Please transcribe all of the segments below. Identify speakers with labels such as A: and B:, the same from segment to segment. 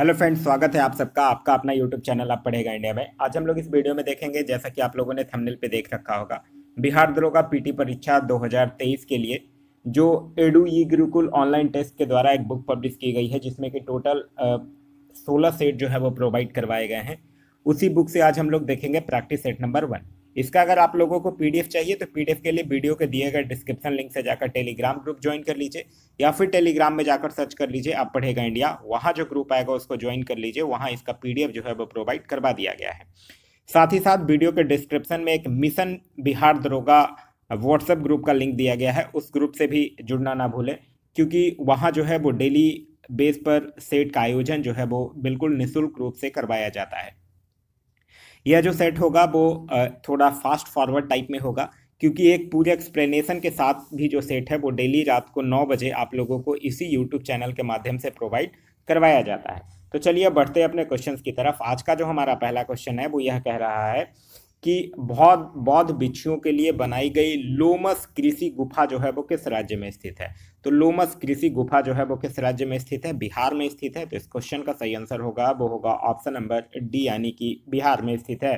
A: hello friends स्वागत है आप सबका आपका अपना यूट्यूब चैनल आप पढ़ेगा इंडिया में आज हम लोग इस वीडियो में देखेंगे जैसा कि आप लोगों ने थंबनेल पे देख रखा होगा बिहार दरोगा पीटी परीक्षा 2023 के लिए जो Edu E Gurukul online test के द्वारा एक बुक पब्लिश की गई है जिसमें कि टोटल सोलह सेट जो है वो प्रोवाइड करवाए गए हैं उसी बुक से आज हम लोग देखेंगे प्रैक्टिस सेट नंबर वन इसका अगर आप लोगों को पीडीएफ चाहिए तो पीडीएफ के लिए वीडियो के दिए गए डिस्क्रिप्शन लिंक से जाकर टेलीग्राम ग्रुप ज्वाइन कर लीजिए या फिर टेलीग्राम में जाकर सर्च कर लीजिए आप पढ़ेगा इंडिया वहाँ जो ग्रुप आएगा उसको ज्वाइन कर लीजिए वहाँ इसका पीडीएफ जो है वो प्रोवाइड करवा दिया गया है साथ ही साथ वीडियो के डिस्क्रिप्शन में एक मिशन बिहार दरोगा व्हाट्सएप ग्रुप का लिंक दिया गया है उस ग्रुप से भी जुड़ना ना भूलें क्योंकि वहाँ जो है वो डेली बेस पर सेट का आयोजन जो है वो बिल्कुल निःशुल्क रूप से करवाया जाता है यह जो सेट होगा वो थोड़ा फास्ट फॉरवर्ड टाइप में होगा क्योंकि एक पूरे एक्सप्लेनेशन के साथ भी जो सेट है वो डेली रात को नौ बजे आप लोगों को इसी यूट्यूब चैनल के माध्यम से प्रोवाइड करवाया जाता है तो चलिए बढ़ते अपने क्वेश्चंस की तरफ आज का जो हमारा पहला क्वेश्चन है वो यह कह रहा है की बौद्ध बौद्ध भिक्षुओं के लिए बनाई गई लोमस कृषि गुफा जो है वो किस राज्य में स्थित है तो लोमस कृषि गुफा जो है वो किस राज्य में स्थित है बिहार में स्थित है तो इस क्वेश्चन का सही आंसर होगा वो होगा ऑप्शन नंबर डी यानी कि बिहार में स्थित है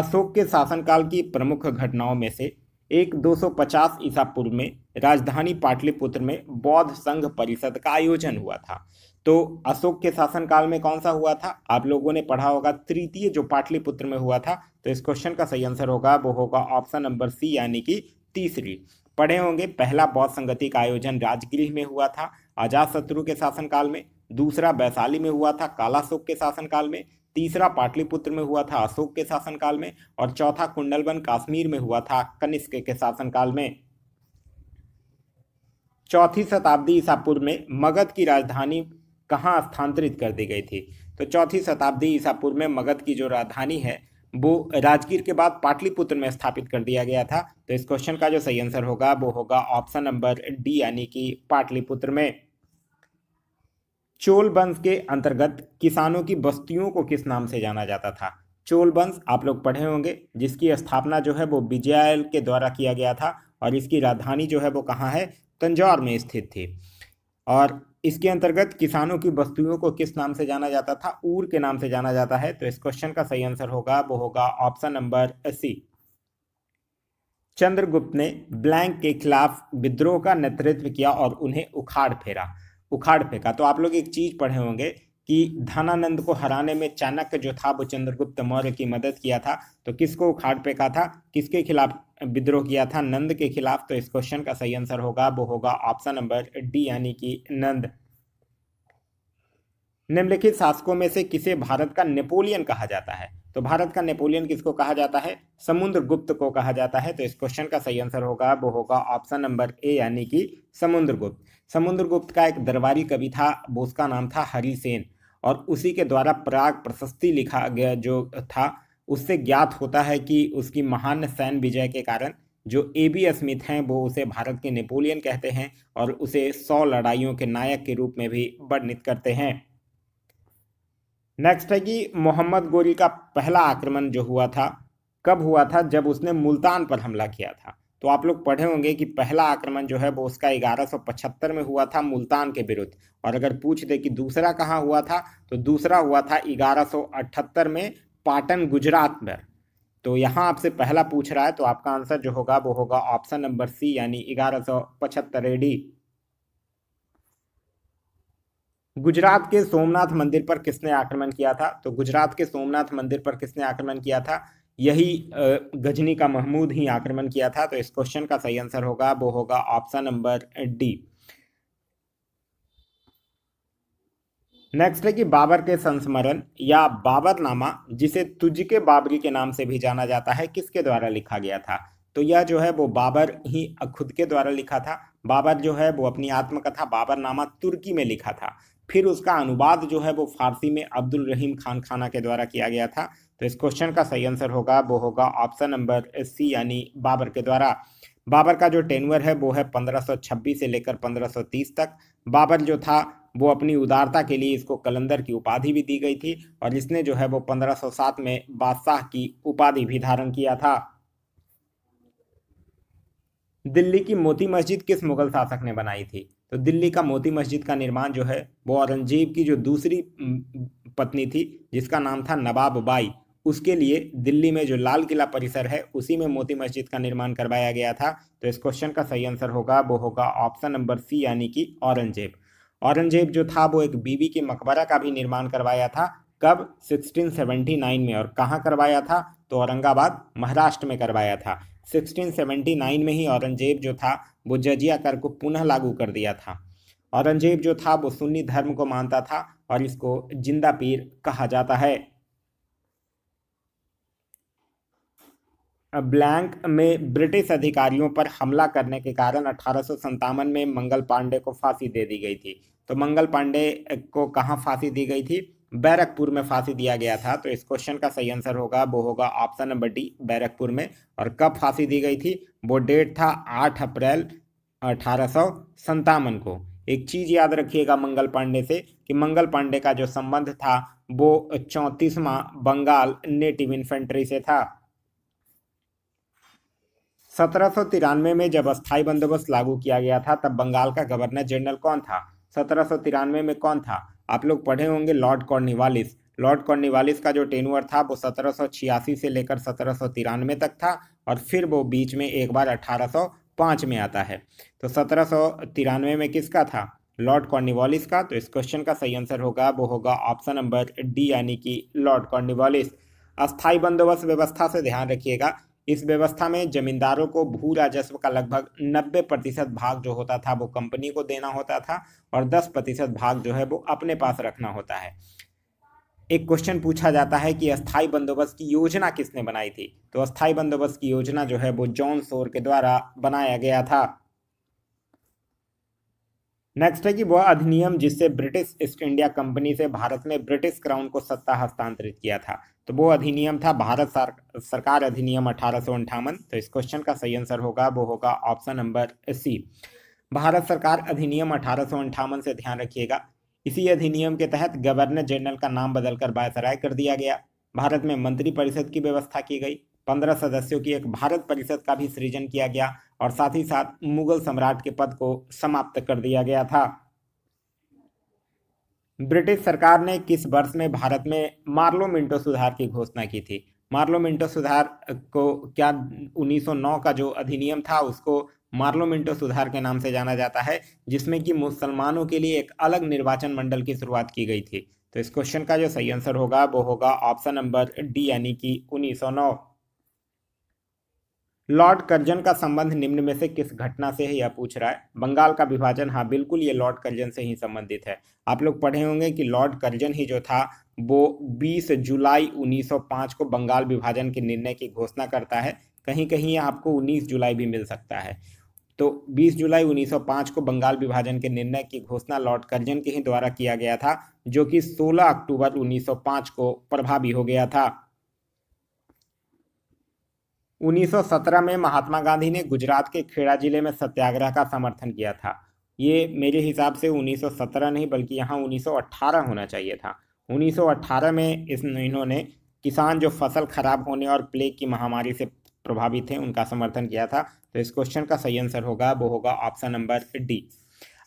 A: अशोक के शासनकाल की प्रमुख घटनाओं में से एक 250 ईसा पूर्व में राजधानी पाटलिपुत्र में बौद्ध संघ परिषद का आयोजन हुआ था तो अशोक के शासनकाल में कौन सा हुआ था आप लोगों ने पढ़ा होगा तृतीय जो पाटलिपुत्र में हुआ था तो इस क्वेश्चन का सही आंसर होगा वो होगा ऑप्शन नंबर सी यानी कि तीसरी पढ़े होंगे पहला बौद्ध संगति का आयोजन राजगृह में हुआ था आजाद शत्रु के शासनकाल में दूसरा वैशाली में हुआ था कालाशोक के शासनकाल में तीसरा पाटलिपुत्र में हुआ था अशोक के शासनकाल में और चौथा कुंडलवन काश्मीर में हुआ था कनिष्क के शासनकाल में चौथी शताब्दी ईसा पूर्व में मगध की राजधानी कहाँ स्थानांतरित कर दी गई थी तो चौथी शताब्दी ईसा पूर्व में मगध की जो राजधानी है वो राजगीर के बाद पाटलिपुत्र में स्थापित कर दिया गया था तो इस क्वेश्चन का जो सही आंसर होगा वो होगा ऑप्शन नंबर डी यानी कि पाटलिपुत्र में चोल वंश के अंतर्गत किसानों की बस्तियों को किस नाम से जाना जाता था चोल वंश आप लोग पढ़े होंगे जिसकी स्थापना जो है वो विजयाल के द्वारा किया गया था और इसकी राजधानी जो है वो कहाँ है तंजौर में स्थित थी और इसके अंतर्गत किसानों की बस्तियों को किस नाम से जाना जाता था ऊर के नाम से जाना जाता है तो इस क्वेश्चन का सही आंसर होगा वो होगा ऑप्शन नंबर सी चंद्रगुप्त ने ब्लैंक के खिलाफ विद्रोह का नेतृत्व किया और उन्हें उखाड़ फेरा उखाड़ फेंका तो आप लोग एक चीज पढ़े होंगे कि धनानंद को हराने में चाणक्य जो था वो चंद्रगुप्त मौर्य की मदद किया था तो किसको उखाड़ फेंका था किसके खिलाफ विद्रोह किया था नंद के खिलाफ तो इस क्वेश्चन का सही आंसर होगा वो होगा ऑप्शन नंबर डी यानी कि नंद निम्नलिखित शासकों में से किसे भारत का नेपोलियन कहा जाता है तो भारत का नेपोलियन किसको कहा जाता है समुद्र गुप्त को कहा जाता है तो इस क्वेश्चन का सही आंसर होगा वो होगा ऑप्शन नंबर ए यानी कि समुद्र गुप्त समुद्र गुप्त का एक दरबारी कवि था वो उसका नाम था हरिसेन और उसी के द्वारा प्राग प्रशस्ति लिखा गया जो था उससे ज्ञात होता है कि उसकी महान सैन्य विजय के कारण जो ए बी स्मिथ हैं वो उसे भारत के नेपोलियन कहते हैं और उसे सौ लड़ाइयों के नायक के रूप में भी वर्णित करते हैं नेक्स्ट है कि मोहम्मद गोरी का पहला आक्रमण जो हुआ था कब हुआ था जब उसने मुल्तान पर हमला किया था तो आप लोग पढ़े होंगे कि पहला आक्रमण जो है वो उसका पचहत्तर में हुआ था मुल्तान के विरुद्ध और अगर पूछ दे कि दूसरा कहाँ हुआ था तो दूसरा हुआ था अठहत्तर में पाटन गुजरात में तो यहाँ आपसे पहला पूछ रहा है तो आपका आंसर जो होगा वो होगा ऑप्शन नंबर सी यानी ग्यारह सौ पचहत्तर एडी गुजरात के सोमनाथ मंदिर पर किसने आक्रमण किया था तो गुजरात के सोमनाथ मंदिर पर किसने आक्रमण किया था यही गजनी का महमूद ही आक्रमण किया था तो इस क्वेश्चन का सही आंसर होगा वो होगा ऑप्शन नंबर डी नेक्स्ट है कि बाबर के संस्मरण या बाबरनामा जिसे तुझके बाबरी के नाम से भी जाना जाता है किसके द्वारा लिखा गया था तो यह जो है वो बाबर ही खुद के द्वारा लिखा था बाबर जो है वो अपनी आत्मकथा बाबरनामा तुर्की में लिखा था फिर उसका अनुवाद जो है वो फारसी में अब्दुल रहीम खान खाना के द्वारा किया गया था तो इस क्वेश्चन का सही आंसर होगा वो होगा ऑप्शन नंबर सी यानी बाबर के द्वारा बाबर का जो टेनवर है वो है 1526 से लेकर 1530 तक बाबर जो था वो अपनी उदारता के लिए इसको कलंदर की उपाधि भी दी गई थी और इसने जो है वो 1507 में बादशाह की उपाधि भी धारण किया था दिल्ली की मोती मस्जिद किस मुगल शासक ने बनाई थी तो दिल्ली का मोती मस्जिद का निर्माण जो है वो औरंगजेब की जो दूसरी पत्नी थी जिसका नाम था नवाब बाई उसके लिए दिल्ली में जो लाल किला परिसर है उसी में मोती मस्जिद का निर्माण करवाया गया था तो इस क्वेश्चन का सही आंसर होगा वो होगा ऑप्शन नंबर सी यानी कि औरंगजेब औरंगजेब जो था वो एक बीबी के मकबरा का भी निर्माण करवाया था कब 1679 में और कहाँ करवाया था तो औरंगाबाद महाराष्ट्र में करवाया था 1679 में ही औरंगजेब जो था वो जजिया कर को पुनः लागू कर दिया था औरंगजेब जो था वो सुन्नी धर्म को मानता था और इसको जिंदा पीर कहा जाता है ब्लैंक में ब्रिटिश अधिकारियों पर हमला करने के कारण अठारह में मंगल पांडे को फांसी दे दी गई थी तो मंगल पांडे को कहाँ फांसी दी गई थी बैरकपुर में फांसी दिया गया था तो इस क्वेश्चन का सही आंसर होगा वो होगा ऑप्शन नंबर डी बैरकपुर में और कब फांसी दी गई थी वो डेट था आठ अप्रैल अठारह को एक चीज़ याद रखिएगा मंगल पांडे से कि मंगल पांडे का जो संबंध था वो चौंतीसवां बंगाल नेटिव इन्फेंट्री से था सत्रह में जब अस्थायी बंदोबस्त लागू किया गया था तब बंगाल का गवर्नर जनरल कौन था सत्रह में कौन था आप लोग पढ़े होंगे लॉर्ड कॉर्निवालिस लॉर्ड कॉर्निवालिस का जो टेनुअर था वो सत्रह से लेकर सत्रह तक था और फिर वो बीच में एक बार अठारह पाँच में आता है तो सत्रह सौ तिरानवे में किसका था लॉर्ड कॉर्निवालिस का तो इस क्वेश्चन का सही आंसर होगा वो होगा ऑप्शन नंबर डी यानी कि लॉर्ड कॉर्निवालिस अस्थाई बंदोबस्त व्यवस्था से ध्यान रखिएगा इस व्यवस्था में जमींदारों को भू राजस्व का लगभग 90 प्रतिशत भाग जो होता था वो कंपनी को देना होता था और 10 प्रतिशत भाग जो है वो अपने पास रखना होता है एक क्वेश्चन पूछा जाता है कि अस्थाई बंदोबस्त की योजना किसने बनाई थी तो अस्थाई बंदोबस्त की योजना जो है वो जॉन सोर के द्वारा बनाया गया था नेक्स्ट है कि वह अधिनियम जिससे ब्रिटिश ईस्ट इंडिया कंपनी से भारत में ब्रिटिश क्राउन को सत्ता हस्तांतरित किया था तो वो अधिनियम था भारत सरकार अधिनियम अठारह तो इस क्वेश्चन का सही आंसर होगा वो होगा ऑप्शन नंबर सी भारत सरकार अधिनियम अठारह से ध्यान रखिएगा इसी अधिनियम के तहत गवर्नर जनरल का नाम बदलकर बायसराय कर दिया गया भारत में मंत्रिपरिषद की व्यवस्था की गई पंद्रह सदस्यों की एक भारत परिषद का भी सृजन किया गया और साथ ही साथ मुगल सम्राट के पद को समाप्त कर दिया गया था ब्रिटिश सरकार ने किस वर्ष में भारत में मार्लो मिंटो सुधार की घोषणा की थी मार्लो मिंटो सुधार को क्या 1909 का जो अधिनियम था उसको मार्लो मिंटो सुधार के नाम से जाना जाता है जिसमें कि मुसलमानों के लिए एक अलग निर्वाचन मंडल की शुरुआत की गई थी तो इस क्वेश्चन का जो सही आंसर होगा वो होगा ऑप्शन नंबर डी यानी कि 1909 लॉर्ड कर्जन का संबंध निम्न में से किस घटना से है यह पूछ रहा है बंगाल का विभाजन हाँ बिल्कुल ये लॉर्ड कर्जन से ही संबंधित है आप लोग पढ़े होंगे कि लॉर्ड कर्जन ही जो था वो 20 जुलाई 1905 को बंगाल विभाजन के निर्णय की घोषणा करता है कहीं कहीं आपको 19 जुलाई भी मिल सकता है तो 20 जुलाई 1905 को बंगाल विभाजन के निर्णय की घोषणा लॉर्ड कर्जन के ही द्वारा किया गया था जो कि 16 अक्टूबर 1905 को प्रभावी हो गया था 1917 में महात्मा गांधी ने गुजरात के खेड़ा जिले में सत्याग्रह का समर्थन किया था ये मेरे हिसाब से 1917 नहीं बल्कि यहाँ 1918 होना चाहिए था 1918 में इस इन्होंने किसान जो फसल खराब होने और प्लेग की महामारी से प्रभावित थे उनका समर्थन किया था तो इस क्वेश्चन का सही आंसर होगा वो होगा ऑप्शन नंबर डी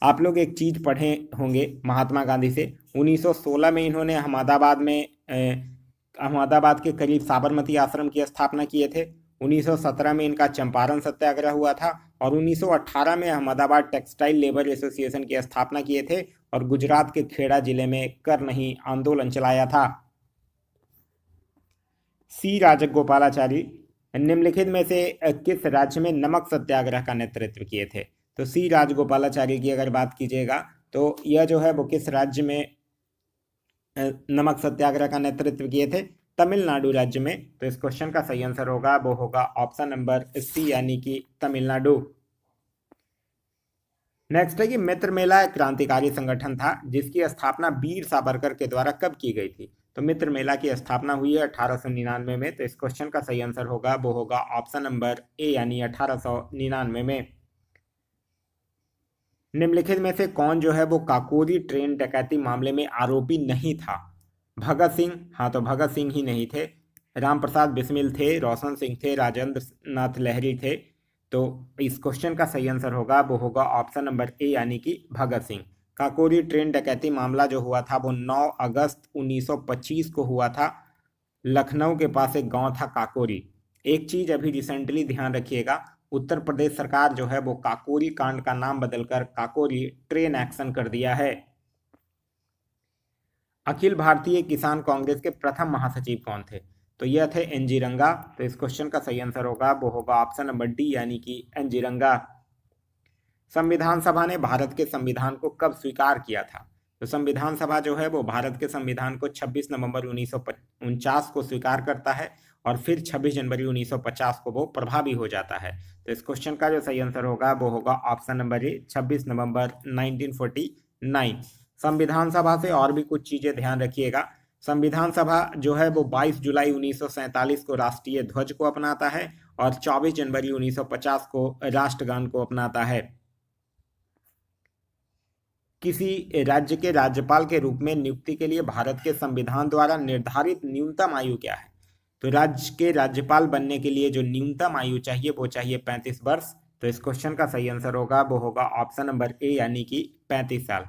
A: आप लोग एक चीज़ पढ़े होंगे महात्मा गांधी से 1916 में इन्होंने अहमदाबाद में अहमदाबाद के करीब साबरमती आश्रम की स्थापना किए थे 1917 में इनका चंपारण सत्याग्रह हुआ था और 1918 में अहमदाबाद टेक्सटाइल लेबर एसोसिएशन की स्थापना किए थे और गुजरात के खेड़ा जिले में कर नहीं आंदोलन चलाया था सी राजक गोपालाचारी निम्नलिखित में से किस राज्य में नमक सत्याग्रह का नेतृत्व किए थे तो सी राजगोपालाचार्य की अगर बात कीजिएगा तो यह जो है वो किस राज्य में नमक सत्याग्रह का नेतृत्व किए थे तमिलनाडु राज्य में तो इस क्वेश्चन का सही आंसर होगा वो होगा ऑप्शन नंबर सी यानी कि तमिलनाडु नेक्स्ट है कि मित्र मेला एक क्रांतिकारी संगठन था जिसकी स्थापना वीर सावरकर के द्वारा कब की गई थी तो मित्र मेला की स्थापना हुई है अठारह में तो इस क्वेश्चन का सही आंसर होगा वो होगा ऑप्शन नंबर ए यानी अठारह में निम्नलिखित में से कौन जो है वो काकोरी ट्रेन डकैती मामले में आरोपी नहीं था भगत सिंह हाँ तो भगत सिंह ही नहीं थे राम प्रसाद बिस्मिल थे रोशन सिंह थे राजेंद्र नाथ लहरी थे तो इस क्वेश्चन का सही आंसर होगा वो होगा ऑप्शन नंबर ए यानी कि भगत सिंह काकोरी ट्रेन डकैती मामला जो हुआ था वो 9 अगस्त 1925 को हुआ था लखनऊ के पास एक गांव था काकोरी एक चीज़ अभी रिसेंटली ध्यान रखिएगा उत्तर प्रदेश सरकार जो है वो काकोरी कांड का नाम बदलकर काकोरी ट्रेन एक्शन कर दिया है अखिल भारतीय किसान कांग्रेस के प्रथम महासचिव कौन थे तो यह थे रंगा तो इस क्वेश्चन का सही आंसर होगा वो होगा ऑप्शन नंबर डी यानी कि एनजीरंगा संविधान सभा ने भारत के संविधान को कब स्वीकार किया था तो संविधान सभा जो है वो भारत के संविधान को 26 नवंबर उन्नीस को स्वीकार करता है और फिर 26 जनवरी 1950 को वो प्रभावी हो जाता है तो इस क्वेश्चन का जो सही आंसर होगा वो होगा ऑप्शन नंबर ए 26 नवंबर 1949 संविधान सभा से और भी कुछ चीजें ध्यान रखिएगा संविधान सभा जो है वो 22 जुलाई उन्नीस को राष्ट्रीय ध्वज को अपनाता है और 24 जनवरी 1950 को राष्ट्रगान को अपनाता है किसी राज्य के राज्यपाल के रूप में नियुक्ति के लिए भारत के संविधान द्वारा निर्धारित न्यूनतम आयु क्या है तो राज्य के राज्यपाल बनने के लिए जो न्यूनतम आयु चाहिए वो चाहिए पैंतीस वर्ष तो इस क्वेश्चन का सही आंसर होगा वो होगा ऑप्शन नंबर ए यानी कि पैंतीस साल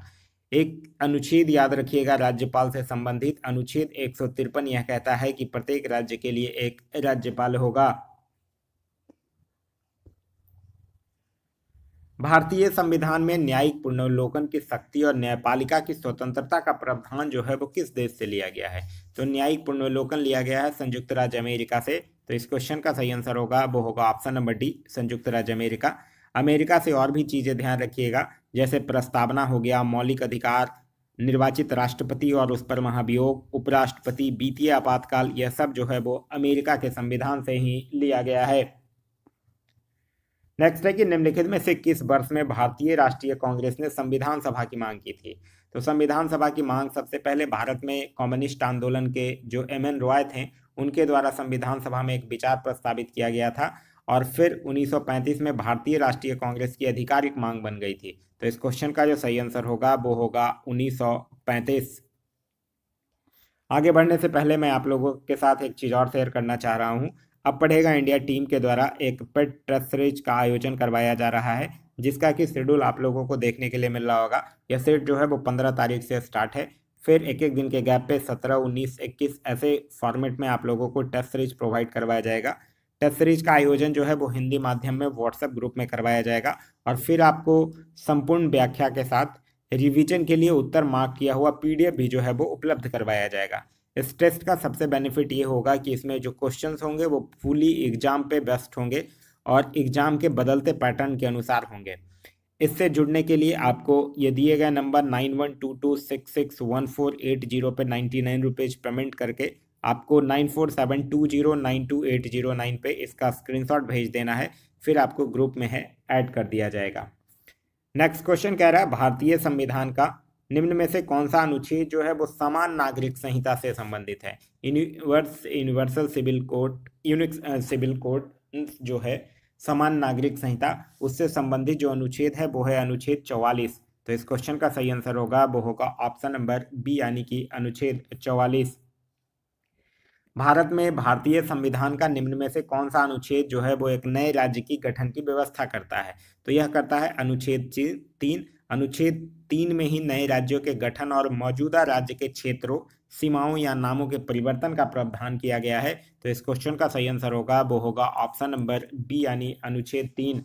A: एक अनुच्छेद याद रखिएगा राज्यपाल से संबंधित अनुच्छेद एक यह कहता है कि प्रत्येक राज्य के लिए एक राज्यपाल होगा भारतीय संविधान में न्यायिक पुनर्वलोकन की शक्ति और न्यायपालिका की स्वतंत्रता का प्रावधान जो है वो किस देश से लिया गया है तो न्यायिक पुनर्वलोकन लिया गया है संयुक्त राज्य अमेरिका से तो इस क्वेश्चन का सही आंसर होगा वो होगा ऑप्शन नंबर डी संयुक्त राज्य अमेरिका अमेरिका से और भी चीज़ें ध्यान रखिएगा जैसे प्रस्तावना हो गया मौलिक अधिकार निर्वाचित राष्ट्रपति और उस पर महाभियोग उपराष्ट्रपति बीतीय आपातकाल यह सब जो है वो अमेरिका के संविधान से ही लिया गया है नेक्स्ट है कि निम्नलिखित में से किस वर्ष में भारतीय राष्ट्रीय कांग्रेस ने संविधान सभा की मांग की थी तो संविधान सभा की मांग सबसे पहले भारत में कम्युनिस्ट आंदोलन के जो एम एन रॉय थे उनके द्वारा संविधान सभा में एक विचार प्रस्तावित किया गया था और फिर 1935 में भारतीय राष्ट्रीय कांग्रेस की आधिकारिक मांग बन गई थी तो इस क्वेश्चन का जो सही आंसर होगा वो होगा 1935 आगे बढ़ने से पहले मैं आप लोगों के साथ एक चीज़ और शेयर करना चाह रहा हूँ अब पढ़ेगा इंडिया टीम के द्वारा एक पेट ट्रस्ट सीरीज का आयोजन करवाया जा रहा है जिसका कि शेड्यूल आप लोगों को देखने के लिए मिल रहा होगा यह सीट जो है वो पंद्रह तारीख से स्टार्ट है फिर एक एक दिन के गैप पे सत्रह उन्नीस इक्कीस ऐसे फॉर्मेट में आप लोगों को टेस्ट सीरीज प्रोवाइड करवाया जाएगा टेस्ट सीरीज का आयोजन जो है वो हिंदी माध्यम में व्हाट्सएप ग्रुप में करवाया जाएगा और फिर आपको संपूर्ण व्याख्या के साथ रिविजन के लिए उत्तर मार्क किया हुआ पी भी जो है वो उपलब्ध करवाया जाएगा इस टेस्ट का सबसे बेनिफिट ये होगा कि इसमें जो क्वेश्चंस होंगे वो फुली एग्जाम पे बेस्ट होंगे और एग्जाम के बदलते पैटर्न के अनुसार होंगे इससे जुड़ने के लिए आपको ये दिए गए number nine one two two six six one four eight zero पर नाइन्टी नाइन रुपीज़ पेमेंट करके आपको nine four seven two zero nine two eight zero nine पे इसका स्क्रीनशॉट भेज देना है फिर आपको ग्रुप में है ऐड कर दिया जाएगा नेक्स्ट क्वेश्चन कह रहा है भारतीय संविधान का निम्न में से कौन सा अनुच्छेद जो है वो समान नागरिक संहिता से संबंधित है universe universal civil code unique civil code जो है समान नागरिक संहिता उससे संबंधित जो अनुच्छेद है वो है अनुच्छेद चौवालीस तो इस क्वेश्चन का सही आंसर होगा वो होगा ऑप्शन नंबर बी यानी कि अनुच्छेद चौवालीस भारत में भारतीय संविधान का निम्न में से कौन सा अनुच्छेद जो है वो एक नए राज्य की गठन की व्यवस्था करता है तो यह करता है अनुच्छेद तीन अनुच्छेद तीन में ही नए राज्यों के गठन और मौजूदा राज्य के क्षेत्रों सीमाओं या नामों के परिवर्तन का प्रावधान किया गया है तो इस क्वेश्चन का सही आंसर होगा वो होगा ऑप्शन नंबर बी यानी अनुच्छेद तीन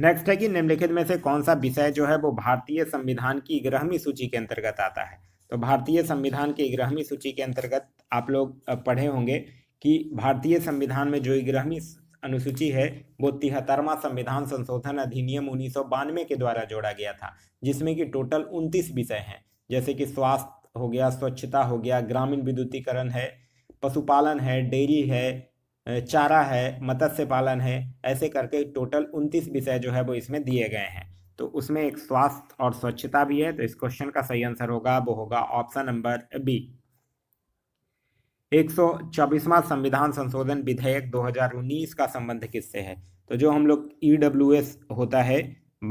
A: नेक्स्ट है कि निम्नलिखित में से कौन सा विषय जो है वो भारतीय संविधान की ग्रहमी सूची के अंतर्गत आता है तो भारतीय संविधान की ग्रहवीं सूची के अंतर्गत आप लोग पढ़े होंगे कि भारतीय संविधान में जो ग्रहवीं अनुसूची है वो तिहत्तरवा संविधान संशोधन अधिनियम उन्नीस के द्वारा जोड़ा गया था जिसमें कि टोटल उनतीस विषय हैं जैसे कि स्वास्थ्य हो गया स्वच्छता हो गया ग्रामीण विद्युतीकरण है पशुपालन है डेयरी है चारा है मत्स्य पालन है ऐसे करके टोटल उनतीस विषय जो है वो इसमें दिए गए हैं तो उसमें एक स्वास्थ्य और स्वच्छता भी है तो इस क्वेश्चन का सही आंसर होगा वो होगा ऑप्शन नंबर बी एक सौ चौबीसवा संविधान संशोधन विधेयक 2019 का संबंध किससे है तो जो हम लोग ई e होता है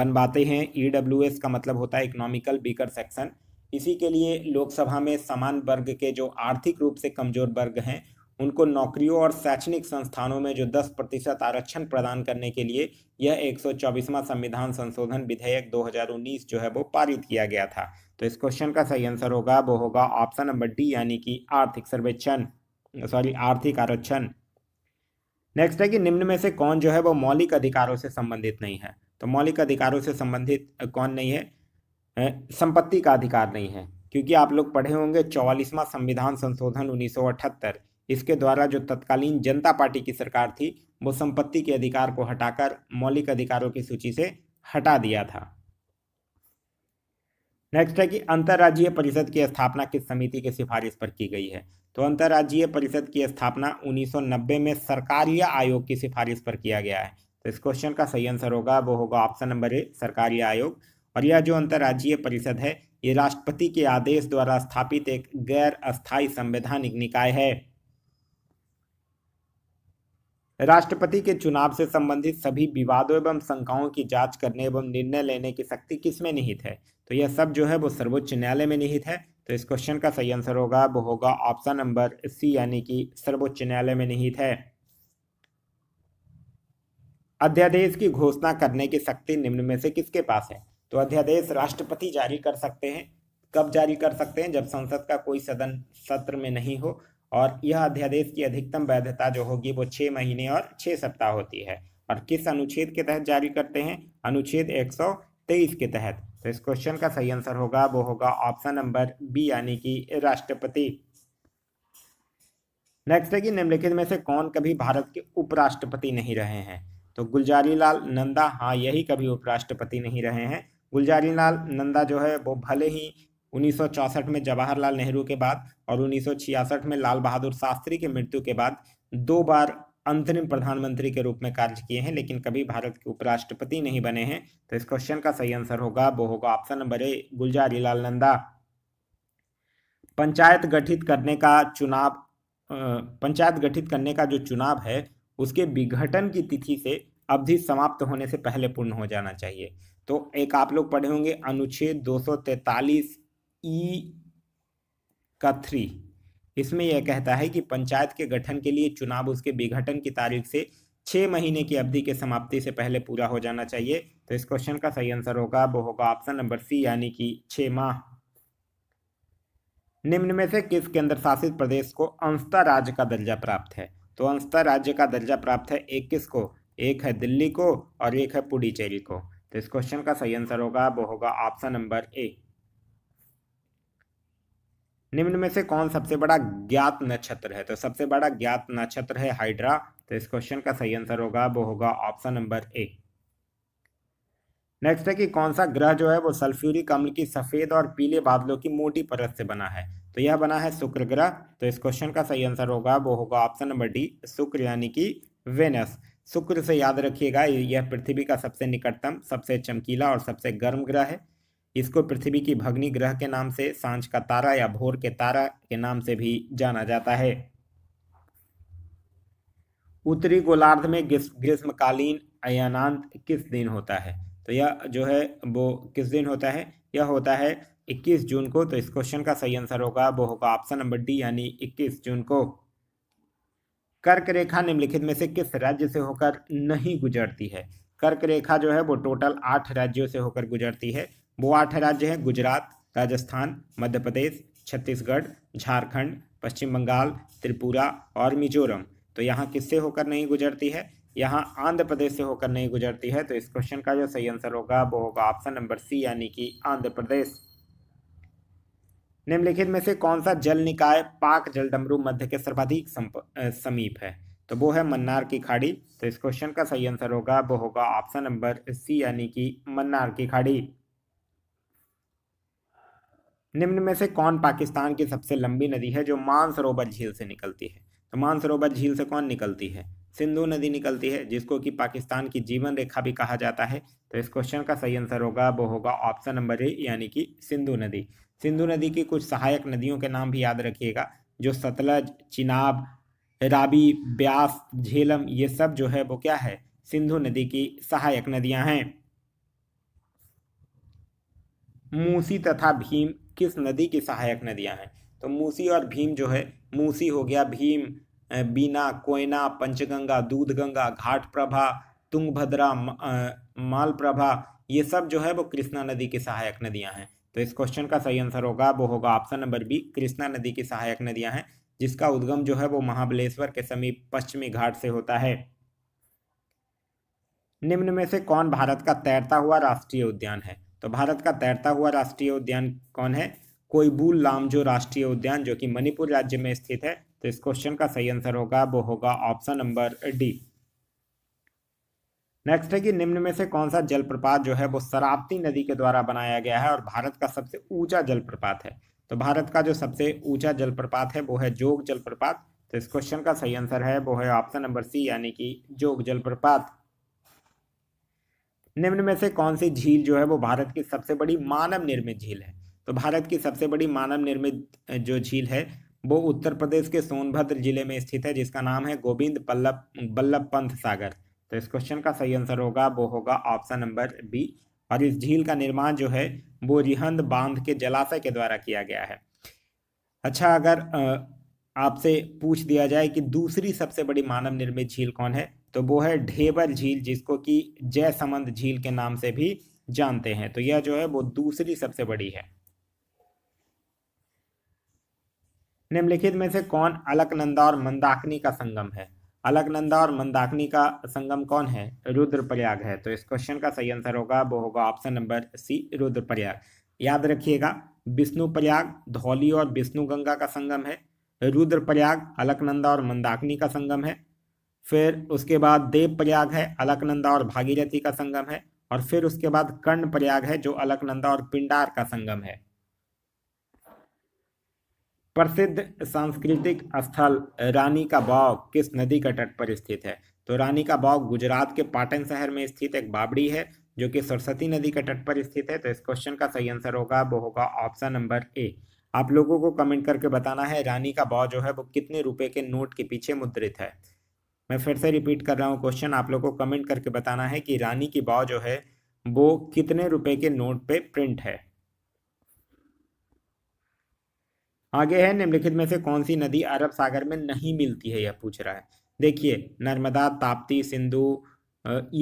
A: बनवाते हैं ई e का मतलब होता है इकोनॉमिकल बीकर सेक्शन इसी के लिए लोकसभा में समान वर्ग के जो आर्थिक रूप से कमजोर वर्ग हैं उनको नौकरियों और शैक्षणिक संस्थानों में जो 10 प्रतिशत आरक्षण प्रदान करने के लिए यह 124वां संविधान संशोधन विधेयक 2019 जो है वो पारित किया गया था तो इस क्वेश्चन का सही आंसर होगा वो होगा ऑप्शन नंबर डी यानी कि आर्थिक सर्वेक्षण सॉरी आर्थिक आरक्षण नेक्स्ट है कि निम्न में से कौन जो है वो मौलिक अधिकारों से संबंधित नहीं है तो मौलिक अधिकारों से संबंधित कौन नहीं है संपत्ति का अधिकार नहीं है क्योंकि आप लोग पढ़े होंगे चौवालीसवां संविधान संशोधन उन्नीस इसके द्वारा जो तत्कालीन जनता पार्टी की सरकार थी वो संपत्ति के अधिकार को हटाकर मौलिक अधिकारों की सूची से हटा दिया था नेक्स्ट है कि अंतर्राज्यीय परिषद की स्थापना किस समिति की सिफारिश पर की गई है तो अंतर्राज्यीय परिषद की स्थापना 1990 में सरकारीय आयोग की सिफारिश पर किया गया है तो इस क्वेश्चन का सही आंसर होगा वो होगा ऑप्शन नंबर ए सरकारी आयोग और यह जो अंतर्राज्यीय परिषद है ये राष्ट्रपति के आदेश द्वारा स्थापित एक गैर अस्थायी संवैधानिक निकाय है राष्ट्रपति के चुनाव से संबंधित सभी विवादों एवं शंकाओं की जांच करने एवं निर्णय लेने की शक्ति किसमें निहित है तो यह सब जो है वो सर्वोच्च न्यायालय में निहित है तो इस क्वेश्चन का सही आंसर होगा वो होगा ऑप्शन नंबर सी यानी कि सर्वोच्च न्यायालय में निहित है अध्यादेश की घोषणा करने की शक्ति निम्न में से किसके पास है तो अध्यादेश राष्ट्रपति जारी कर सकते हैं कब जारी कर सकते हैं जब संसद का कोई सदन सत्र में नहीं हो और यह अध्यादेश की अधिकतम वैधता जो होगी वो छः महीने और छः सप्ताह होती है और किस अनुच्छेद के तहत जारी करते हैं अनुच्छेद 123 के तहत तो इस क्वेश्चन का सही आंसर होगा वो होगा ऑप्शन नंबर बी यानी कि राष्ट्रपति नेक्स्ट है कि निम्नलिखित में से कौन कभी भारत के उपराष्ट्रपति नहीं रहे हैं तो गुलजारी लाल नंदा हाँ यही कभी उपराष्ट्रपति नहीं रहे हैं गुलजारी लाल नंदा जो है वो भले ही उन्नीस में जवाहरलाल नेहरू के बाद और 1966 में लाल बहादुर शास्त्री की मृत्यु के बाद दो बार अंतरिम प्रधानमंत्री के रूप में कार्य किए हैं लेकिन कभी भारत के उपराष्ट्रपति नहीं बने हैं तो इस क्वेश्चन का सही आंसर होगा वो होगा option number A Gulzari Lal Nanda panchayat गठित करने का चुनाव पंचायत गठित करने का जो चुनाव है उसके विघटन की तिथि से अवधि समाप्त होने से पहले पूर्ण हो जाना चाहिए तो एक आप लोग पढ़े होंगे अनुच्छेद दो ई का थ्री इसमें यह कहता है कि पंचायत के गठन के लिए चुनाव उसके विघटन की तारीख से छः महीने की अवधि के समाप्ति से पहले पूरा हो जाना चाहिए तो इस क्वेश्चन का सही आंसर होगा वो होगा ऑप्शन नंबर सी यानी कि छः माह निम्न में से किस केंद्र शासित प्रदेश को अंस्ता राज्य का दर्जा प्राप्त है तो अंस्ता राज्य का दर्जा प्राप्त है एक किसको एक है दिल्ली को और एक है पुडुचेरी को तो इस क्वेश्चन का सही आंसर होगा वो होगा ऑप्शन नंबर ए निम्न में से कौन सबसे बड़ा ज्ञात नक्षत्र है तो सबसे बड़ा ज्ञात नक्षत्र है हाइड्रा तो इस क्वेश्चन का सही आंसर होगा वो होगा ऑप्शन नंबर ए नेक्स्ट है कि कौन सा ग्रह जो है वो सल्फ्यूरिक अम्ल की सफ़ेद और पीले बादलों की मोटी परत से बना है तो यह बना है शुक्र ग्रह तो इस क्वेश्चन का सही आंसर होगा वो होगा ऑप्शन नंबर डी शुक्र यानी कि वेनस शुक्र से याद रखिएगा यह पृथ्वी का सबसे निकटतम सबसे चमकीला और सबसे गर्म ग्रह है इसको पृथ्वी की भग्नी ग्रह के नाम से सांझ का तारा या भोर के तारा के नाम से भी जाना जाता है उत्तरी गोलार्ध में ग्रीष्मकालीन अयनांत किस दिन होता है तो यह जो है वो किस दिन होता है यह होता है 21 जून को तो इस क्वेश्चन का सही आंसर होगा वो होगा ऑप्शन नंबर डी यानी 21 जून को कर्क रेखा निम्नलिखित में से किस राज्य से होकर नहीं गुजरती है कर्क रेखा जो है वो टोटल आठ राज्यों से होकर गुजरती है वो आठ राज्य हैं गुजरात राजस्थान मध्य प्रदेश छत्तीसगढ़ झारखंड पश्चिम बंगाल त्रिपुरा और मिजोरम तो यहाँ किससे होकर नहीं गुजरती है यहाँ आंध्र प्रदेश से होकर नहीं गुजरती है तो इस क्वेश्चन का जो सही आंसर होगा वो होगा ऑप्शन नंबर सी यानी कि आंध्र प्रदेश निम्नलिखित में से कौन सा जल निकाय पाक जल डमरू मध्य के सर्वाधिक समीप है तो वो है मन्नार की खाड़ी तो इस क्वेश्चन का सही आंसर होगा वो होगा ऑप्शन नंबर सी यानी कि मन्नार की खाड़ी निम्न में से कौन पाकिस्तान की सबसे लंबी नदी है जो मानसरोवर झील से निकलती है तो मानसरोवर झील से कौन निकलती है सिंधु नदी निकलती है जिसको कि पाकिस्तान की जीवन रेखा भी कहा जाता है तो इस क्वेश्चन का सही आंसर होगा वो होगा ऑप्शन नंबर ए यानी कि सिंधु नदी सिंधु नदी की कुछ सहायक नदियों के नाम भी याद रखिएगा जो सतलज चिनाब राबी ब्यास झेलम ये सब जो है वो क्या है सिंधु नदी की सहायक नदियां हैं मूसी तथा भीम किस नदी की सहायक नदियाँ हैं तो मूसी और भीम जो है मूसी हो गया भीम बीना कोयना पंचगंगा दूधगंगा घाट प्रभा तुंगभद्रा मालप्रभा ये सब जो है वो कृष्णा नदी की सहायक नदियाँ हैं तो इस क्वेश्चन का सही आंसर होगा वो होगा ऑप्शन नंबर बी कृष्णा नदी की सहायक नदियाँ हैं जिसका उद्गम जो है वो महाबलेश्वर के समीप पश्चिमी घाट से होता है निम्न में से कौन भारत का तैरता हुआ राष्ट्रीय उद्यान है तो भारत का तैरता हुआ राष्ट्रीय उद्यान कौन है कोईबुल लामजो राष्ट्रीय उद्यान जो कि मणिपुर राज्य में स्थित है तो इस क्वेश्चन का सही आंसर होगा वो होगा ऑप्शन नंबर डी नेक्स्ट है कि निम्न में से कौन सा जलप्रपात जो है वो शराप्ती नदी के द्वारा बनाया गया है और भारत का सबसे ऊंचा जलप्रपात है तो भारत का जो सबसे ऊंचा जलप्रपात है वो है जोग जलप्रपात तो इस क्वेश्चन का सही आंसर है वो है ऑप्शन नंबर सी यानी कि जोग जलप्रपात निम्न में से कौन सी झील जो है वो भारत की सबसे बड़ी मानव निर्मित झील है तो भारत की सबसे बड़ी मानव निर्मित जो झील है वो उत्तर प्रदेश के सोनभद्र जिले में स्थित है जिसका नाम है गोविंद पल्लभ बल्लभ पंत सागर तो इस क्वेश्चन का सही आंसर होगा वो होगा ऑप्शन नंबर बी और इस झील का निर्माण जो है वो रिहंद बांध के जलाशय के द्वारा किया गया है अच्छा अगर आपसे पूछ दिया जाए कि दूसरी सबसे बड़ी मानव निर्मित झील कौन है तो वो है ढेबर झील जिसको कि जयसमंद झील के नाम से भी जानते हैं तो यह जो है वो दूसरी सबसे बड़ी है निम्नलिखित में से कौन अलकनंदा और मंदाकिनी का संगम है अलकनंदा और मंदाकिनी का संगम कौन है रुद्रप्रयाग है तो इस क्वेश्चन का सही आंसर होगा वो होगा ऑप्शन नंबर सी रुद्रप्रयाग याद रखिएगा विष्णु प्रयाग धौली और विष्णु गंगा का संगम है रुद्रप्रयाग अलकनंदा और मंदाकिनी का संगम है फिर उसके बाद देव प्रयाग है अलकनंदा और भागीरथी का संगम है और फिर उसके बाद कर्ण प्रयाग है जो अलकनंदा और पिंडार का संगम है प्रसिद्ध सांस्कृतिक स्थल रानी का बाग किस नदी के तट पर स्थित है तो रानी का बाग गुजरात के पाटन शहर में स्थित एक बाबड़ी है जो कि सरस्वती नदी के तट पर स्थित है तो इस क्वेश्चन का सही आंसर होगा वो होगा ऑप्शन नंबर ए आप लोगों को कमेंट करके बताना है रानी का बाव जो है वो कितने रुपए के नोट के पीछे मुद्रित है मैं फिर से रिपीट कर रहा हूँ क्वेश्चन आप लोग को कमेंट करके बताना है कि रानी की बाव जो है वो कितने रुपए के नोट पे प्रिंट है आगे है निम्नलिखित में से कौन सी नदी अरब सागर में नहीं मिलती है यह पूछ रहा है देखिए नर्मदा ताप्ती सिंधु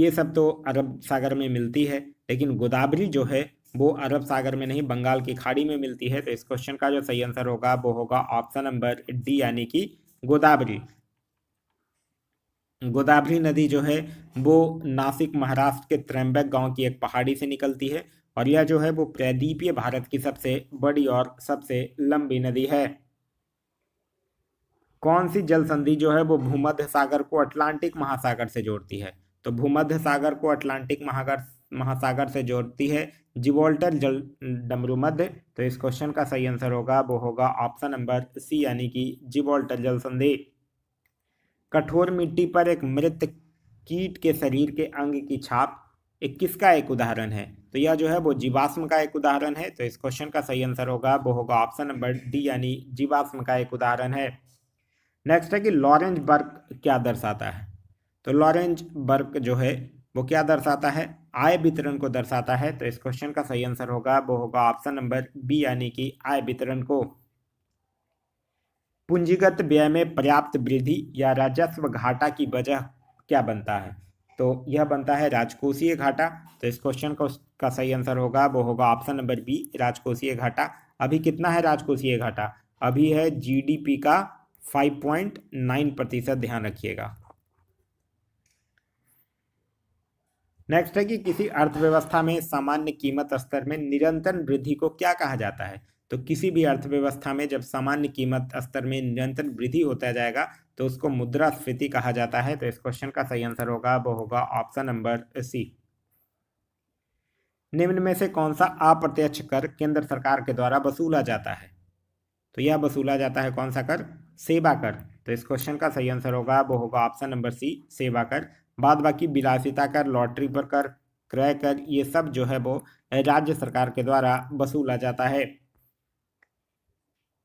A: ये सब तो अरब सागर में मिलती है लेकिन गोदावरी जो है वो अरब सागर में नहीं बंगाल की खाड़ी में मिलती है तो इस क्वेश्चन का जो सही आंसर होगा वो होगा ऑप्शन नंबर डी यानी कि गोदावरी गोदावरी नदी जो है वो नासिक महाराष्ट्र के त्रम्बक गांव की एक पहाड़ी से निकलती है और यह जो है वो प्रदीपीय भारत की सबसे बड़ी और सबसे लंबी नदी है कौन सी जल संधि जो है वो भूमध्य सागर को अटलांटिक महासागर से जोड़ती है तो भूमध्य सागर को अटलांटिक महागर महासागर से जोड़ती है जिवोल्टर जल डमरू मध्य तो इस क्वेश्चन का सही आंसर होगा वो होगा ऑप्शन नंबर सी यानी कि जिवोल्टर जल संधि कठोर मिट्टी पर एक मृत कीट के शरीर के अंग की छाप एक किसका एक उदाहरण है तो यह जो है वो जीवाश्म का एक उदाहरण है तो इस क्वेश्चन का सही आंसर होगा वो होगा ऑप्शन नंबर डी यानी जीवाश्म का एक उदाहरण है नेक्स्ट है कि लॉरेंज बर्क क्या दर्शाता है तो लॉरेंज बर्क जो है वो क्या दर्शाता है आय वितरण को दर्शाता है तो इस क्वेश्चन का सही आंसर होगा वो होगा ऑप्शन नंबर बी यानी कि आय वितरण को पूंजीगत व्यय में पर्याप्त वृद्धि या राजस्व घाटा की वजह क्या बनता है तो यह बनता है राजकोषीय घाटा तो इस क्वेश्चन को का सही आंसर होगा वो होगा ऑप्शन नंबर बी राजकोषीय घाटा अभी कितना है राजकोषीय घाटा अभी है जीडीपी का 5.9 प्रतिशत ध्यान रखिएगा नेक्स्ट है कि किसी अर्थव्यवस्था में सामान्य कीमत स्तर में निरंतर वृद्धि को क्या कहा जाता है तो किसी भी अर्थव्यवस्था में जब सामान्य कीमत स्तर में निरंतर वृद्धि होता जाएगा तो उसको मुद्रास्फीति कहा जाता है तो इस क्वेश्चन का सही आंसर होगा वो होगा ऑप्शन नंबर सी निम्न में से कौन सा अप्रत्यक्ष कर केंद्र सरकार के द्वारा वसूला जाता है तो यह वसूला जाता है कौन सा कर सेवा कर तो इस क्वेश्चन का सही आंसर होगा वो होगा ऑप्शन नंबर सी सेवा कर बाद बाकी विलासिता कर लॉटरी पर कर क्रय कर ये सब जो है वो राज्य सरकार के द्वारा वसूला जाता है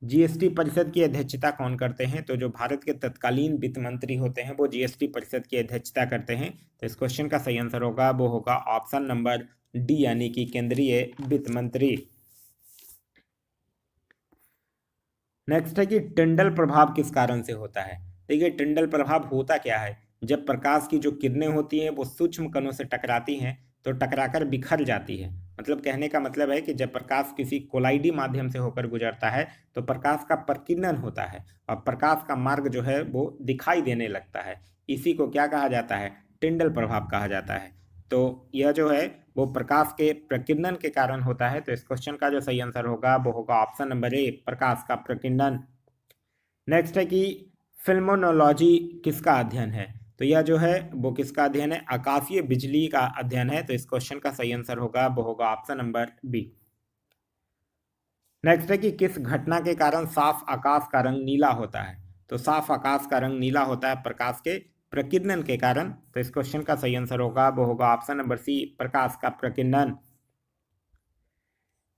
A: जीएसटी परिषद की अध्यक्षता कौन करते हैं तो जो भारत के तत्कालीन वित्त मंत्री होते हैं वो जीएसटी परिषद की अध्यक्षता करते हैं तो इस क्वेश्चन का सही आंसर होगा वो होगा ऑप्शन नंबर डी यानी कि केंद्रीय वित्त मंत्री नेक्स्ट है कि टिंडल प्रभाव किस कारण से होता है देखिए टिंडल प्रभाव होता क्या है जब प्रकाश की जो किरणें होती हैं वो सूक्ष्म कणों से टकराती हैं तो टकराकर बिखर जाती है मतलब कहने का मतलब है कि जब प्रकाश किसी कोलाइडी माध्यम से होकर गुजरता है तो प्रकाश का प्रकीर्णन होता है और प्रकाश का मार्ग जो है वो दिखाई देने लगता है इसी को क्या कहा जाता है टिंडल प्रभाव कहा जाता है तो यह जो है वो प्रकाश के प्रकीर्णन के कारण होता है तो इस क्वेश्चन का जो सही आंसर होगा वो होगा ऑप्शन नंबर ए प्रकाश का प्रकीर्णन नेक्स्ट है कि फिल्मोनोलॉजी किसका अध्ययन है तो यह जो है वो किसका अध्ययन है आकाशीय बिजली का अध्ययन है तो इस क्वेश्चन का सही आंसर होगा वो होगा ऑप्शन नंबर बी नेक्स्ट है कि किस घटना के कारण साफ आकाश का रंग नीला होता है तो साफ आकाश का रंग नीला होता है प्रकाश के प्रकिरणन के कारण तो इस क्वेश्चन का सही आंसर होगा वो होगा ऑप्शन नंबर सी प्रकाश का प्रकिरणन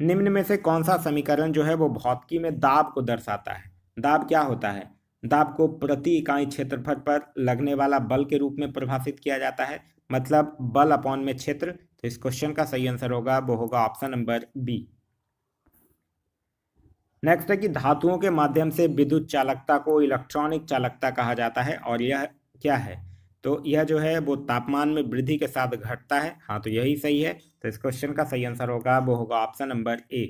A: निम्न में से कौन सा समीकरण जो है वो भौतिकी में दाब को दर्शाता है दाब क्या होता है दाब को प्रति इकाई क्षेत्रफल पर लगने वाला बल के रूप में परिभाषित किया जाता है मतलब बल अपॉन में क्षेत्र तो इस क्वेश्चन का सही आंसर होगा वो होगा ऑप्शन नंबर बी नेक्स्ट है कि धातुओं के माध्यम से विद्युत चालकता को इलेक्ट्रॉनिक चालकता कहा जाता है और यह क्या है तो यह जो है वो तापमान में वृद्धि के साथ घटता है हाँ तो यही सही है तो इस क्वेश्चन का सही आंसर होगा वो होगा ऑप्शन नंबर ए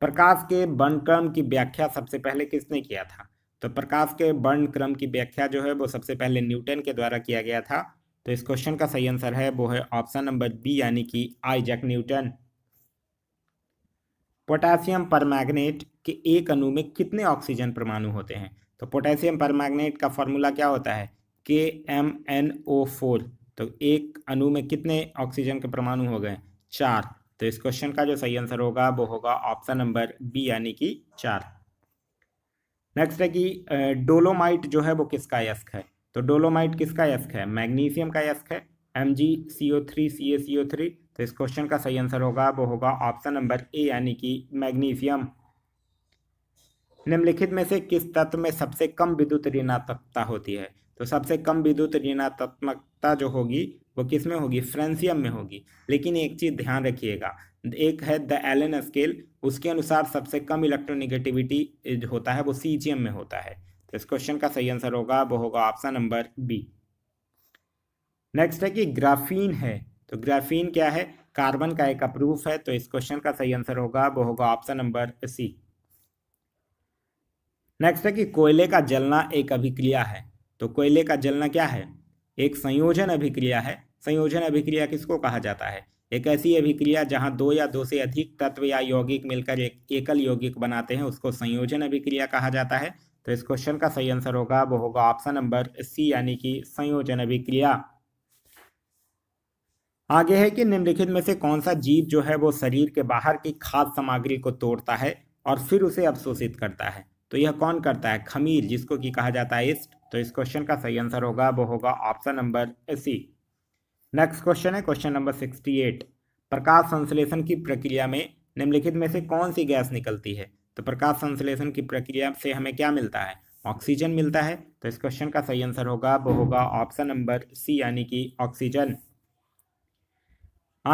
A: प्रकाश के वर्ण क्रम की व्याख्या सबसे पहले किसने किया था तो प्रकाश के वर्ण क्रम की व्याख्या जो है वो सबसे पहले न्यूटन के द्वारा किया गया था तो इस क्वेश्चन का सही आंसर है वो है ऑप्शन नंबर बी यानी कि आइजैक न्यूटन पोटेशियम मैग्नेट के एक अणु में कितने ऑक्सीजन परमाणु होते हैं तो पोटेशियम मैग्नेट का फॉर्मूला क्या होता है के एम एन ओ फोर तो एक अणु में कितने ऑक्सीजन के परमाणु हो गए चार तो इस क्वेश्चन का जो सही आंसर होगा वो होगा ऑप्शन नंबर बी यानी कि चार नेक्स्ट है कि डोलोमाइट जो है वो किसका यस्क है तो डोलोमाइट किसका यस्क है मैग्नीशियम का यस्क है M G C O three C A C O three तो इस क्वेश्चन का सही आंसर होगा वो होगा ऑप्शन नंबर ए यानी कि मैग्नीशियम निम्नलिखित में से किस तत्व में सबसे कम विद्युत ऋणात्मकता होती है तो सबसे कम विद्युत ऋणात्मकता जो होगी वो किस में होगी फ्रेंसियम में होगी लेकिन एक चीज़ ध्यान रखिएगा एक है द एलन स्केल उसके अनुसार सबसे कम इलेक्ट्रोनिगेटिविटी होता है वो सी में होता है तो इस क्वेश्चन का सही आंसर होगा वो होगा ऑप्शन नंबर बी नेक्स्ट है कि ग्राफीन है तो ग्राफीन क्या है कार्बन का एक अप्रूफ है तो इस क्वेश्चन का सही आंसर होगा वो होगा ऑप्शन नंबर सी नेक्स्ट है कि कोयले का जलना एक अभिक्रिया है तो कोयले का जलना क्या है एक संयोजन अभिक्रिया है संयोजन अभिक्रिया किसको कहा जाता है एक ऐसी अभिक्रिया जहां दो या दो से अधिक तत्व या यौगिक मिलकर एक एकल यौगिक बनाते हैं उसको संयोजन अभिक्रिया कहा जाता है तो इस क्वेश्चन का सही आंसर होगा वो होगा ऑप्शन नंबर सी यानी कि संयोजन अभिक्रिया आगे है कि निम्नलिखित में से कौन सा जीव जो है वो शरीर के बाहर की खाद्य सामग्री को तोड़ता है और फिर उसे अवशोषित करता है तो यह कौन करता है खमीर जिसको कि कहा जाता है ईस्ट तो इस क्वेश्चन का सही आंसर होगा वो होगा option number C next question है क्वेश्चन नंबर सिक्सटी एट प्रकाश संश्लेषण की प्रक्रिया में निम्नलिखित में से कौन सी गैस निकलती है तो प्रकाश संश्लेषण की प्रक्रिया से हमें क्या मिलता है ऑक्सीजन मिलता है तो इस क्वेश्चन का सही आंसर होगा वो होगा ऑप्शन नंबर सी यानी कि ऑक्सीजन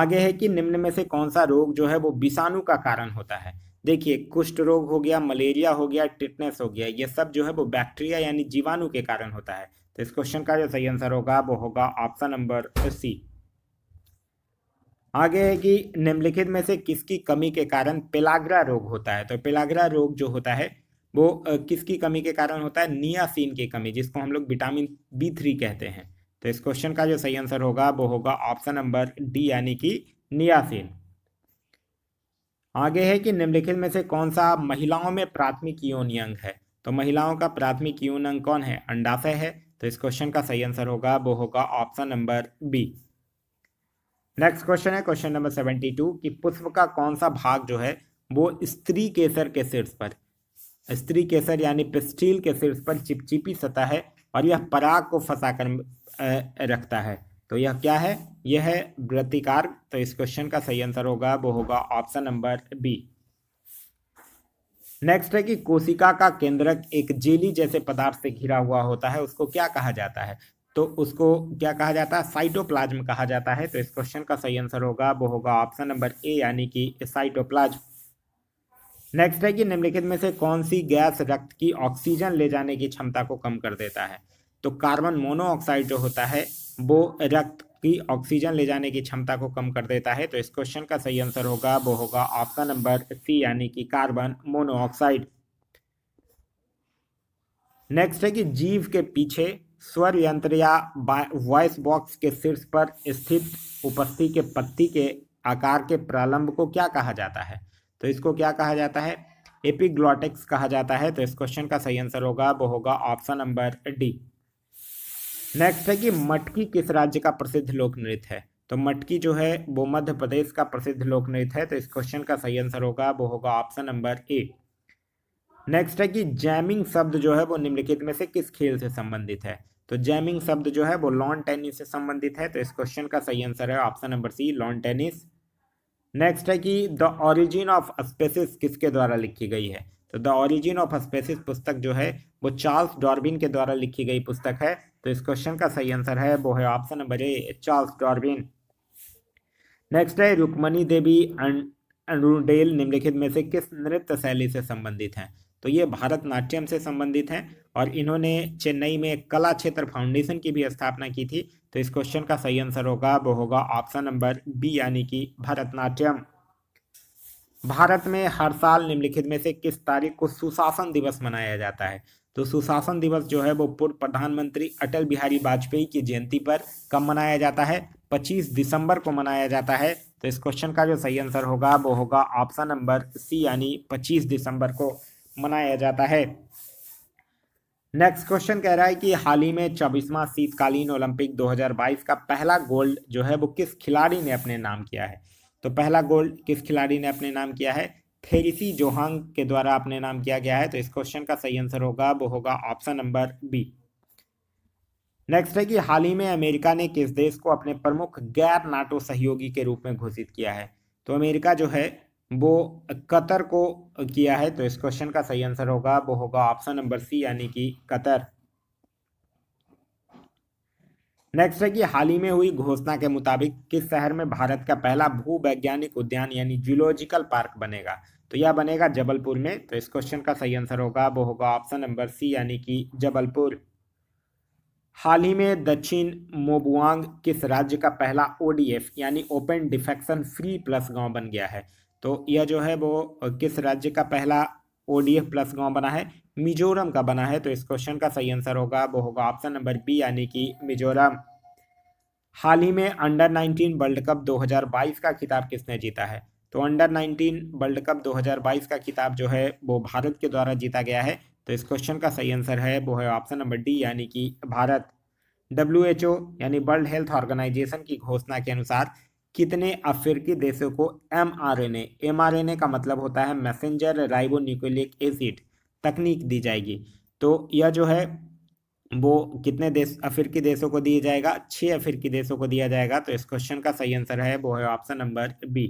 A: आगे है कि निम्न में से कौन सा रोग जो है वो विषाणु का कारण होता है देखिए कुष्ठ रोग हो गया मलेरिया हो गया टिटनेस हो गया ये सब जो है वो बैक्टीरिया यानी जीवाणु के कारण होता है तो इस क्वेश्चन का जो सही आंसर होगा वो होगा ऑप्शन नंबर सी आगे है कि निम्नलिखित में से किसकी कमी के कारण पेलाग्रा रोग होता है तो पेलाग्रा रोग जो होता है वो किसकी कमी के कारण होता है नियासीन की कमी जिसको हम लोग विटामिन बी थ्री कहते हैं तो इस क्वेश्चन का जो सही आंसर होगा वो होगा ऑप्शन नंबर डी यानी कि नियासीन आगे है कि निम्नलिखित में से कौन सा महिलाओं में प्राथमिक यौन अंग है तो महिलाओं का प्राथमिक यौन अंग कौन है अंडाशय है तो इस क्वेश्चन का सही आंसर होगा वो होगा option number B next question है क्वेश्चन नंबर सेवेंटी टू कि पुष्प का कौन सा भाग जो है वो स्त्री केसर के शीर्ष पर स्त्री केसर यानी पिस्टील के शीर्ष पर चिपचिपी सतह है और यह पराग को फंसा कर रखता है तो यह क्या है यह है वृत्तिकार तो इस क्वेश्चन का सही आंसर होगा वो होगा ऑप्शन नंबर बी नेक्स्ट है कि कोशिका का केंद्रक एक जेली जैसे पदार्थ से घिरा हुआ होता है उसको क्या कहा जाता है तो उसको क्या कहा जाता है साइटोप्लाज्म कहा जाता है तो इस क्वेश्चन का सही आंसर होगा वो होगा ऑप्शन नंबर ए यानी कि साइटोप्लाज्म नेक्स्ट है कि निम्नलिखित में से कौन सी गैस रक्त की ऑक्सीजन ले जाने की क्षमता को कम कर देता है तो कार्बन मोनोऑक्साइड जो होता है वो रक्त की ऑक्सीजन ले जाने की क्षमता को कम कर देता है तो इस क्वेश्चन का सही आंसर होगा वो होगा ऑप्शन नंबर सी यानी कि कार्बन मोनोऑक्साइड नेक्स्ट है कि जीव के पीछे स्वर यंत्र या वॉइस बॉक्स के शीर्ष पर स्थित उपस्थि के पत्ती के आकार के प्रारंभ को क्या कहा जाता है तो इसको क्या कहा जाता है एपिग्लॉटिक्स कहा जाता है तो इस क्वेश्चन का सही आंसर होगा वो होगा ऑप्शन नंबर डी नेक्स्ट है कि मटकी किस राज्य का प्रसिद्ध लोक नृत्य है तो मटकी जो है वो मध्य प्रदेश का प्रसिद्ध लोक नृत्य है तो इस क्वेश्चन का सही आंसर होगा वो होगा ऑप्शन नंबर ए नेक्स्ट है कि जैमिंग शब्द जो है वो निम्नलिखित में से किस खेल से संबंधित है तो जैमिंग शब्द जो है वो लॉन टेनिस से संबंधित है तो इस क्वेश्चन का सही आंसर है option number C lawn tennis next है कि द ऑरिजिन ऑफ स्पेसिस किसके द्वारा लिखी गई है तो द ऑरिजिन ऑफ स्पेसिस पुस्तक जो है वो चार्ल्स डॉर्बिन के द्वारा लिखी गई पुस्तक है तो इस क्वेश्चन का सही आंसर है वो है option number A Charles Darwin next है रुक्मणी देवी अरुणेल निम्नलिखित में से किस नृत्य शैली से संबंधित हैं तो ये भारतनाट्यम से संबंधित हैं और इन्होंने चेन्नई में कला क्षेत्र फाउंडेशन की भी स्थापना की थी तो इस क्वेश्चन का सही आंसर होगा वो होगा ऑप्शन नंबर बी यानी कि भरतनाट्यम भारत में हर साल निम्नलिखित में से किस तारीख को सुशासन दिवस मनाया जाता है तो सुशासन दिवस जो है वो पूर्व प्रधानमंत्री अटल बिहारी वाजपेयी की जयंती पर कब मनाया जाता है 25 दिसंबर को मनाया जाता है तो इस क्वेश्चन का जो सही आंसर होगा वो होगा ऑप्शन नंबर सी यानी 25 दिसंबर को मनाया जाता है नेक्स्ट क्वेश्चन कह रहा है कि हाल ही में चौबीसवां शीतकालीन ओलंपिक 2022 का पहला गोल्ड जो है वो किस खिलाड़ी ने अपने नाम किया है तो पहला गोल्ड किस खिलाड़ी ने अपने नाम किया है फेरिसी जोहांग के द्वारा आपने नाम किया गया है तो इस क्वेश्चन का सही आंसर होगा वो होगा ऑप्शन नंबर बी नेक्स्ट है कि हाल ही में अमेरिका ने किस देश को अपने प्रमुख गैर नाटो सहयोगी के रूप में घोषित किया है तो अमेरिका जो है वो कतर को किया है तो इस क्वेश्चन का सही आंसर होगा वो होगा ऑप्शन नंबर सी यानी कि कतर नेक्स्ट है कि हाल ही में हुई घोषणा के मुताबिक किस शहर में भारत का पहला भूवैज्ञानिक उद्यान यानी जूलॉजिकल पार्क बनेगा तो यह बनेगा जबलपुर में तो इस क्वेश्चन का सही आंसर होगा वो होगा ऑप्शन नंबर सी यानी कि जबलपुर हाल ही में दक्षिण मोबुआंग किस राज्य का पहला ओडीएफ यानी ओपन डिफेक्शन फ्री प्लस गांव बन गया है तो यह जो है वो किस राज्य का पहला ओडीएफ प्लस गांव बना है मिजोरम का बना है तो इस क्वेश्चन का सही आंसर होगा वो होगा ऑप्शन नंबर बी यानी कि मिजोरम हाल ही में अंडर 19 वर्ल्ड कप 2022 का खिताब किसने जीता है तो अंडर 19 वर्ल्ड कप 2022 का किताब जो है वो भारत के द्वारा जीता गया है तो इस क्वेश्चन का सही आंसर है वो है ऑप्शन नंबर डी यानी कि भारत डब्ल्यू एच ओ यानी वर्ल्ड हेल्थ ऑर्गेनाइजेशन की घोषणा के अनुसार कितने अफ्रीकी देशों को M R N A M R N A का मतलब होता है मैसेंजर राइबोन्यूक्लिक एसिड तकनीक दी जाएगी तो यह जो है वो कितने देश अफ्रीकी देशों को दिया जाएगा छः अफ्रीकी देशों को दिया जाएगा तो इस क्वेश्चन का सही आंसर है वो है ऑप्शन नंबर बी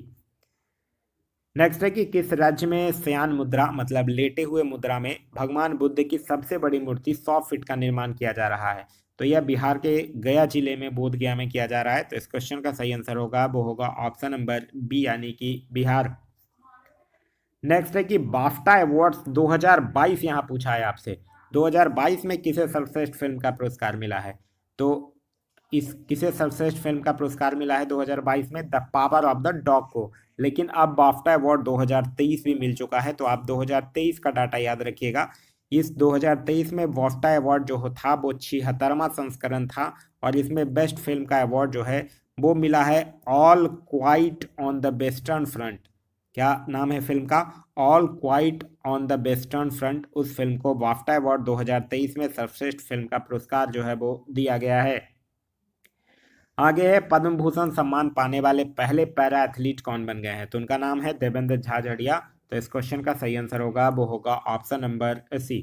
A: नेक्स्ट है कि किस राज्य में सयान मुद्रा मतलब लेटे हुए मुद्रा में भगवान बुद्ध की सबसे बड़ी मूर्ति सौ फीट का निर्माण किया जा रहा है तो यह बिहार के गया जिले में बोध गया में किया जा रहा है तो इस क्वेश्चन का सही आंसर होगा वो होगा ऑप्शन नंबर बी यानी कि बिहार नेक्स्ट है कि बाफ्टा अवार्ड्स 2022 यहाँ पूछा है आपसे 2022 में किसे सर्वश्रेष्ठ फिल्म का पुरस्कार मिला है तो इस किसे सर्वश्रेष्ठ फिल्म का पुरस्कार मिला है 2022 में the power of the dog को लेकिन अब बाफ्टा अवार्ड 2023 भी मिल चुका है तो आप 2023 का डाटा याद रखिएगा इस 2023 में बाफ्टा अवार्ड जो था वो छिहत्तरवा संस्करण था और इसमें बेस्ट फिल्म का अवार्ड जो है वो मिला है all quiet on the western front क्या नाम है फिल्म का all quiet on the western front उस फिल्म को बाफ्टा अवार्ड 2023 में सर्वश्रेष्ठ फिल्म का पुरस्कार जो है वो दिया गया है आगे है पद्म भूषण सम्मान पाने वाले पहले पैरा एथलीट कौन बन गए हैं तो उनका नाम है देवेंद्र झाझड़िया तो इस क्वेश्चन का सही आंसर होगा वो होगा ऑप्शन नंबर सी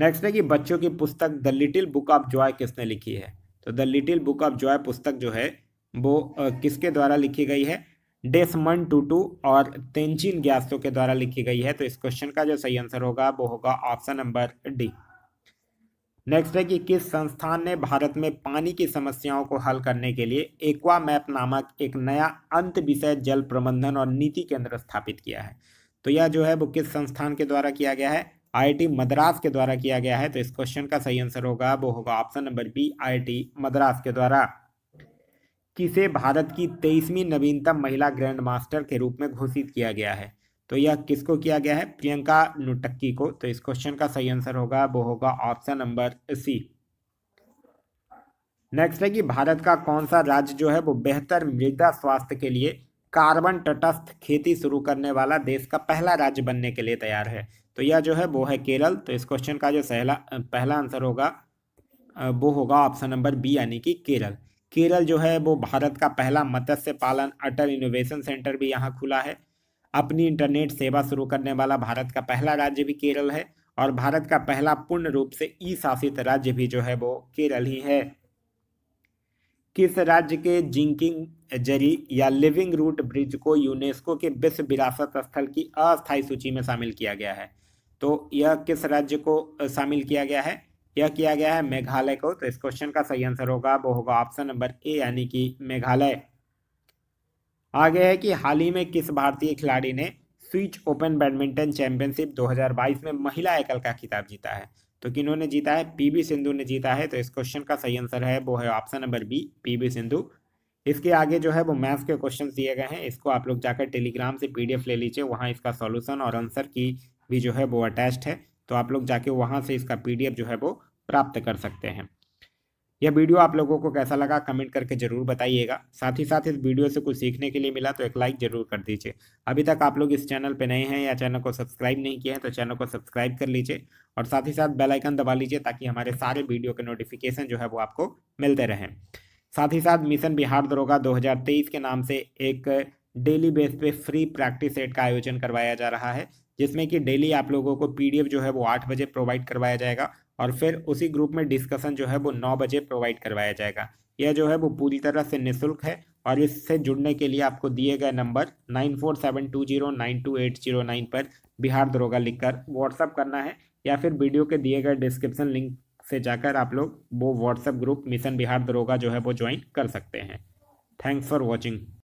A: नेक्स्ट है कि बच्चों की पुस्तक the little book of joy किसने लिखी है तो the little book of joy पुस्तक जो है वो किसके द्वारा लिखी गई है डेसमन टूटू और तेंचिन ग्यास्तो के द्वारा लिखी गई है तो इस क्वेश्चन का जो सही आंसर होगा वो होगा ऑप्शन नंबर डी नेक्स्ट है कि किस संस्थान ने भारत में पानी की समस्याओं को हल करने के लिए एक्वा मैप नामक एक नया अंत विषय जल प्रबंधन और नीति केंद्र स्थापित किया है तो यह जो है वो किस संस्थान के द्वारा किया गया है आईआईटी मद्रास के द्वारा किया गया है तो इस क्वेश्चन का सही आंसर होगा वो होगा option number B I Madras के द्वारा किसे भारत की तेईसवीं नवीनतम महिला ग्रैंड मास्टर के रूप में घोषित किया गया है तो यह किसको किया गया है प्रियंका नुटक्की को तो इस क्वेश्चन का सही आंसर होगा वो होगा ऑप्शन नंबर सी नेक्स्ट है कि भारत का कौन सा राज्य जो है वो बेहतर मृदा स्वास्थ्य के लिए कार्बन तटस्थ खेती शुरू करने वाला देश का पहला राज्य बनने के लिए तैयार है तो यह जो है वो है केरल तो इस क्वेश्चन का जो सहला पहला आंसर होगा वो होगा ऑप्शन नंबर बी यानी कि केरल केरल जो है वो भारत का पहला मत्स्य पालन अटल इनोवेशन सेंटर भी यहाँ खुला है अपनी इंटरनेट सेवा शुरू करने वाला भारत का पहला राज्य भी केरल है और भारत का पहला पूर्ण रूप से ई शासित राज्य भी जो है वो केरल ही है किस राज्य के जिंकिंग जरी या लिविंग रूट ब्रिज को यूनेस्को के विश्व विरासत स्थल की अस्थायी सूची में शामिल किया गया है तो यह किस राज्य को शामिल किया गया है यह किया गया है मेघालय को तो इस क्वेश्चन का सही आंसर होगा वो होगा ऑप्शन नंबर ए यानी कि मेघालय आगे है कि हाल ही में किस भारतीय खिलाड़ी ने स्विच ओपन बैडमिंटन चैंपियनशिप 2022 में महिला एकल का खिताब जीता है तो किन्होंने जीता है पीवी सिंधु ने जीता है तो इस क्वेश्चन का सही आंसर है वो है option number B PV Sindhu इसके आगे जो है वो मैथ्स के क्वेश्चन दिए गए हैं इसको आप लोग जाकर टेलीग्राम से पीडीएफ ले लीजिए वहाँ इसका सोल्यूशन और आंसर की भी जो है वो अटैच्ड है तो आप लोग जाके वहाँ से इसका पी जो है वो प्राप्त कर सकते हैं यह वीडियो आप लोगों को कैसा लगा कमेंट करके जरूर बताइएगा साथ ही साथ इस वीडियो से कुछ सीखने के लिए मिला तो एक लाइक जरूर कर दीजिए अभी तक आप लोग इस चैनल पर नए हैं या चैनल को सब्सक्राइब नहीं किया है तो चैनल को सब्सक्राइब कर लीजिए और साथ ही साथ बेलाइकन दबा लीजिए ताकि हमारे सारे वीडियो के नोटिफिकेशन जो है वो आपको मिलते रहें साथ ही साथ मिशन बिहार दरोगा 2023 के नाम से एक डेली बेस पे फ्री प्रैक्टिस सेट का आयोजन करवाया जा रहा है जिसमें कि डेली आप लोगों को पीडीएफ जो है वो आठ बजे प्रोवाइड करवाया जाएगा और फिर उसी ग्रुप में डिस्कशन जो है वो नौ बजे प्रोवाइड करवाया जाएगा यह जो है वो पूरी तरह से निःशुल्क है और इससे जुड़ने के लिए आपको दिए गए number nine four seven two zero nine two eight zero nine पर बिहार दरोगा लिखकर व्हाट्सअप करना है या फिर वीडियो के दिए गए डिस्क्रिप्शन लिंक से जाकर आप लोग वो व्हाट्सएप ग्रुप मिशन बिहार दरोगा जो है वो ज्वाइन कर सकते हैं थैंक्स फॉर वॉचिंग